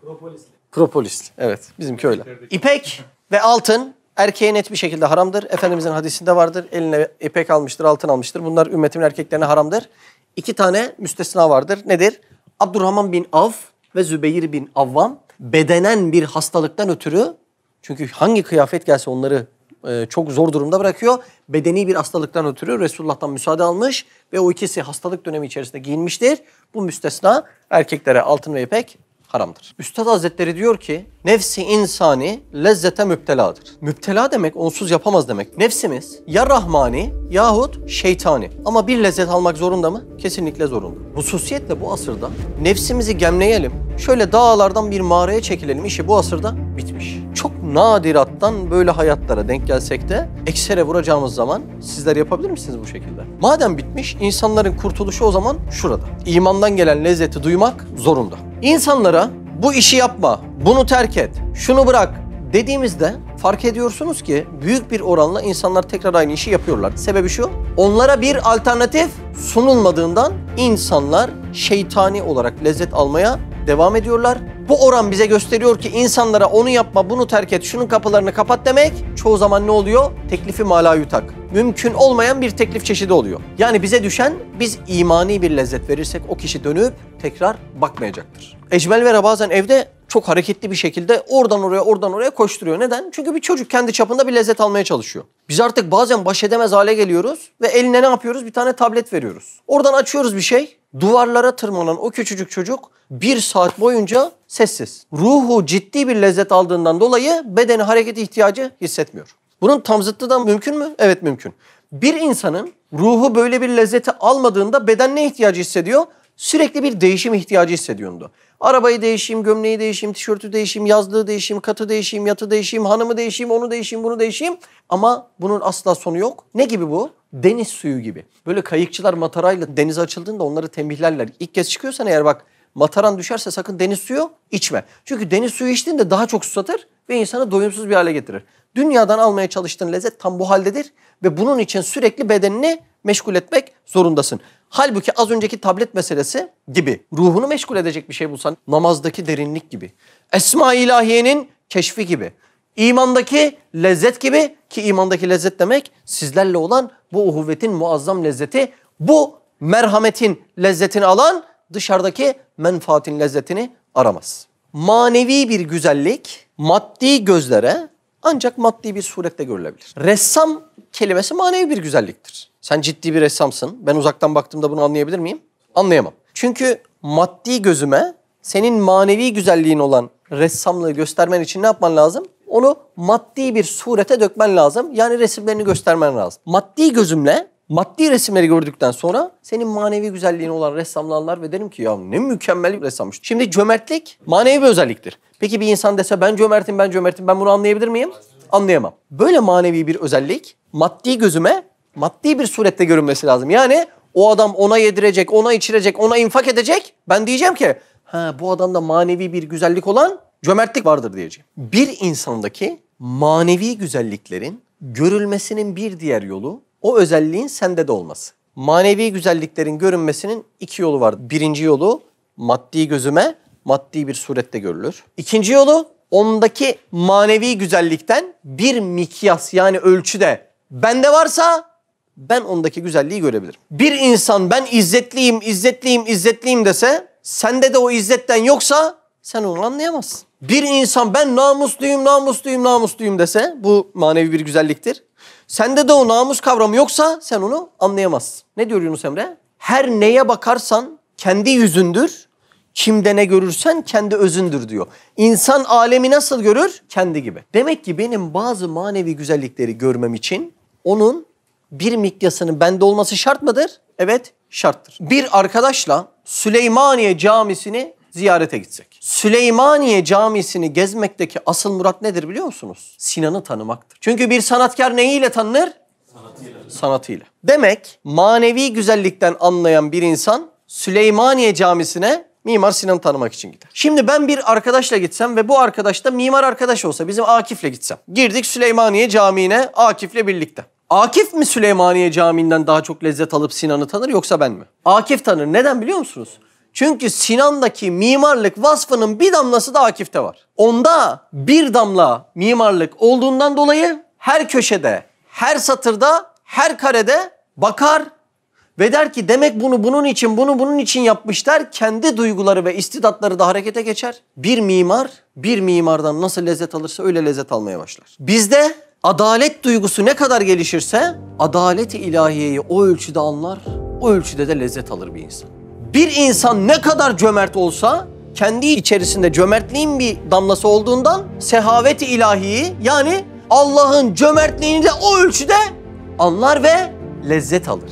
Propolis. Propolis. Evet. Bizimki öyle. İpek ve altın erkeğe net bir şekilde haramdır. Efendimizin hadisinde vardır. Eline ipek almıştır, altın almıştır. Bunlar ümmetimin erkeklerine haramdır. İki tane müstesna vardır. Nedir? Abdurrahman bin Av ve Zübeyir bin Avvam bedenen bir hastalıktan ötürü çünkü hangi kıyafet gelse onları e, çok zor durumda bırakıyor. Bedeni bir hastalıktan ötürü Resulullah'tan müsaade almış ve o ikisi hastalık dönemi içerisinde giyinmiştir. Bu müstesna erkeklere altın ve ipek, haramdır. Üstad Hazretleri diyor ki nefsi insani lezzete müpteladır. Müptela demek onsuz yapamaz demek. Nefsimiz ya rahmani yahut şeytani. Ama bir lezzet almak zorunda mı? Kesinlikle zorunda. Hususiyetle bu asırda nefsimizi gemleyelim. Şöyle dağlardan bir mağaraya çekilelim işi bu asırda bitmiş çok nadirattan böyle hayatlara denk gelsek de eksere vuracağımız zaman sizler yapabilir misiniz bu şekilde? Madem bitmiş insanların kurtuluşu o zaman şurada. İmandan gelen lezzeti duymak zorunda. İnsanlara bu işi yapma, bunu terk et, şunu bırak dediğimizde fark ediyorsunuz ki büyük bir oranla insanlar tekrar aynı işi yapıyorlar. Sebebi şu, onlara bir alternatif sunulmadığından insanlar şeytani olarak lezzet almaya devam ediyorlar bu oran bize gösteriyor ki insanlara onu yapma, bunu terk et, şunun kapılarını kapat demek çoğu zaman ne oluyor? Teklifi mala yutak. Mümkün olmayan bir teklif çeşidi oluyor. Yani bize düşen biz imani bir lezzet verirsek o kişi dönüp tekrar bakmayacaktır. Ecmel Vera bazen evde çok hareketli bir şekilde oradan oraya oradan oraya koşturuyor. Neden? Çünkü bir çocuk kendi çapında bir lezzet almaya çalışıyor. Biz artık bazen baş edemez hale geliyoruz ve eline ne yapıyoruz? Bir tane tablet veriyoruz. Oradan açıyoruz bir şey. Duvarlara tırmanan o küçücük çocuk bir saat boyunca sessiz. Ruhu ciddi bir lezzet aldığından dolayı bedeni hareket ihtiyacı hissetmiyor. Bunun tam zıttı da mümkün mü? Evet mümkün. Bir insanın ruhu böyle bir lezzeti almadığında beden ne ihtiyacı hissediyor? Sürekli bir değişim ihtiyacı hissediyordu. Arabayı değişeyim, gömleği değişeyim, tişörtü değişeyim, yazlığı değişeyim, katı değişeyim, yatı değişeyim, hanımı değişeyim, onu değişeyim, bunu değişeyim. Ama bunun asla sonu yok. Ne gibi bu? Deniz suyu gibi. Böyle kayıkçılar matarayla denize açıldığında onları tembihlerler. İlk kez çıkıyorsan eğer bak mataran düşerse sakın deniz suyu içme. Çünkü deniz suyu içtiğinde daha çok susatır ve insanı doyumsuz bir hale getirir. Dünyadan almaya çalıştığın lezzet tam bu haldedir ve bunun için sürekli bedenini meşgul etmek zorundasın. Halbuki az önceki tablet meselesi gibi ruhunu meşgul edecek bir şey bulsan namazdaki derinlik gibi, Esma ilahiyenin keşfi gibi, imandaki lezzet gibi ki imandaki lezzet demek sizlerle olan bu uhuvvetin muazzam lezzeti, bu merhametin lezzetini alan dışarıdaki menfaatin lezzetini aramaz. Manevi bir güzellik maddi gözlere ancak maddi bir surette görülebilir. Ressam kelimesi manevi bir güzelliktir. Sen ciddi bir ressamsın. Ben uzaktan baktığımda bunu anlayabilir miyim? Anlayamam. Çünkü maddi gözüme senin manevi güzelliğin olan ressamlığı göstermen için ne yapman lazım? Onu maddi bir surete dökmen lazım. Yani resimlerini göstermen lazım. Maddi gözümle maddi resimleri gördükten sonra senin manevi güzelliğin olan ressamlanlar ve derim ki ya ne mükemmel bir ressammış. Şimdi cömertlik manevi bir özelliktir. Peki bir insan dese ben cömertim ben cömertim ben bunu anlayabilir miyim? Anlayamam. Böyle manevi bir özellik maddi gözüme maddi bir surette görünmesi lazım. Yani o adam ona yedirecek, ona içirecek, ona infak edecek. Ben diyeceğim ki ha, bu adamda manevi bir güzellik olan cömertlik vardır diyeceğim. Bir insandaki manevi güzelliklerin görülmesinin bir diğer yolu o özelliğin sende de olması. Manevi güzelliklerin görünmesinin iki yolu var. Birinci yolu maddi gözüme maddi bir surette görülür. İkinci yolu ondaki manevi güzellikten bir mikyas yani ölçüde bende varsa ben ondaki güzelliği görebilirim. Bir insan ben izzetliyim, izzetliyim, izzetliyim dese sende de o izzetten yoksa sen onu anlayamazsın. Bir insan ben namusluyum, namusluyum, namusluyum dese bu manevi bir güzelliktir. Sende de o namus kavramı yoksa sen onu anlayamazsın. Ne diyor Yunus Emre? Her neye bakarsan kendi yüzündür, kimde ne görürsen kendi özündür diyor. İnsan alemi nasıl görür? Kendi gibi. Demek ki benim bazı manevi güzellikleri görmem için onun bir mikyasının bende olması şart mıdır? Evet şarttır. Bir arkadaşla Süleymaniye Camisi'ni ziyarete gitsek. Süleymaniye Camisi'ni gezmekteki asıl murat nedir biliyor musunuz? Sinan'ı tanımaktır. Çünkü bir sanatkar neyiyle tanınır? Sanatıyla. Sanatıyla. Demek manevi güzellikten anlayan bir insan Süleymaniye Camisi'ne Mimar Sinan'ı tanımak için gider. Şimdi ben bir arkadaşla gitsem ve bu arkadaş da mimar arkadaş olsa bizim Akif'le gitsem. Girdik Süleymaniye Camii'ne Akif'le birlikte. Akif mi Süleymaniye Camii'nden daha çok lezzet alıp Sinan'ı tanır yoksa ben mi? Akif tanır. Neden biliyor musunuz? Çünkü Sinan'daki mimarlık vasfının bir damlası da Akif'te var. Onda bir damla mimarlık olduğundan dolayı her köşede, her satırda, her karede bakar ve der ki demek bunu bunun için, bunu bunun için yapmışlar. Kendi duyguları ve istidatları da harekete geçer. Bir mimar, bir mimardan nasıl lezzet alırsa öyle lezzet almaya başlar. Bizde adalet duygusu ne kadar gelişirse adalet-i ilahiyeyi o ölçüde anlar, o ölçüde de lezzet alır bir insan. Bir insan ne kadar cömert olsa kendi içerisinde cömertliğin bir damlası olduğundan sehavet-i ilahiyi yani Allah'ın cömertliğini de o ölçüde anlar ve lezzet alır.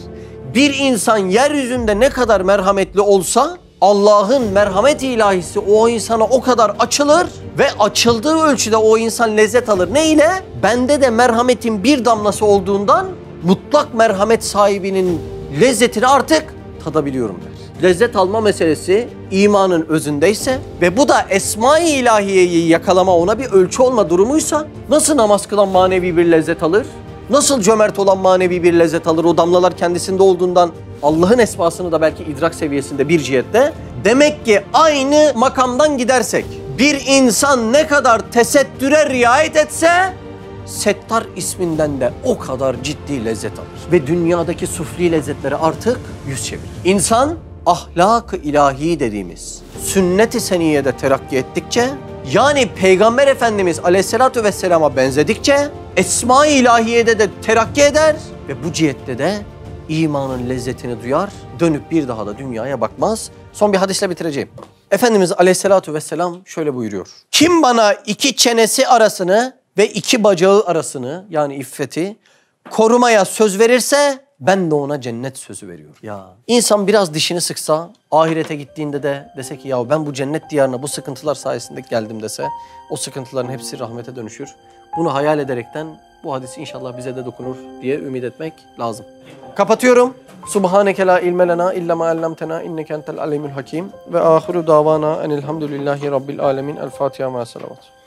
Bir insan yeryüzünde ne kadar merhametli olsa Allah'ın merhamet ilahisi o insana o kadar açılır ve açıldığı ölçüde o insan lezzet alır. Ne ile? Bende de merhametin bir damlası olduğundan mutlak merhamet sahibinin lezzetini artık tadabiliyorum der. Lezzet alma meselesi imanın özündeyse ve bu da esma-i ilahiyeyi yakalama ona bir ölçü olma durumuysa nasıl namaz kılan manevi bir lezzet alır? Nasıl cömert olan manevi bir lezzet alır? O damlalar kendisinde olduğundan Allah'ın esmasını da belki idrak seviyesinde bir cihette. Demek ki aynı makamdan gidersek bir insan ne kadar tesettüre riayet etse Settar isminden de o kadar ciddi lezzet alır. Ve dünyadaki sufli lezzetleri artık yüz çevirir. İnsan ahlak-ı ilahi dediğimiz sünnet-i seniyede terakki ettikçe yani Peygamber Efendimiz aleyhissalatü vesselama benzedikçe Esma-i İlahiye'de de terakki eder ve bu cihette de imanın lezzetini duyar, dönüp bir daha da dünyaya bakmaz. Son bir hadisle bitireceğim. Efendimiz aleyhissalatu vesselam şöyle buyuruyor. Kim bana iki çenesi arasını ve iki bacağı arasını yani iffeti korumaya söz verirse ben de ona cennet sözü veriyorum. Ya insan biraz dişini sıksa ahirete gittiğinde de dese ki ya ben bu cennet diyarına bu sıkıntılar sayesinde geldim dese o sıkıntıların hepsi rahmete dönüşür. Bunu hayal ederekten bu hadis inşallah bize de dokunur diye ümit etmek lazım. Kapatıyorum. Subhaneke la ilme lena illa ma allamtena inneke entel alimul hakim ve ahiru davana enilhamdülillahi rabbil alemin. El Fatiha ve selamat.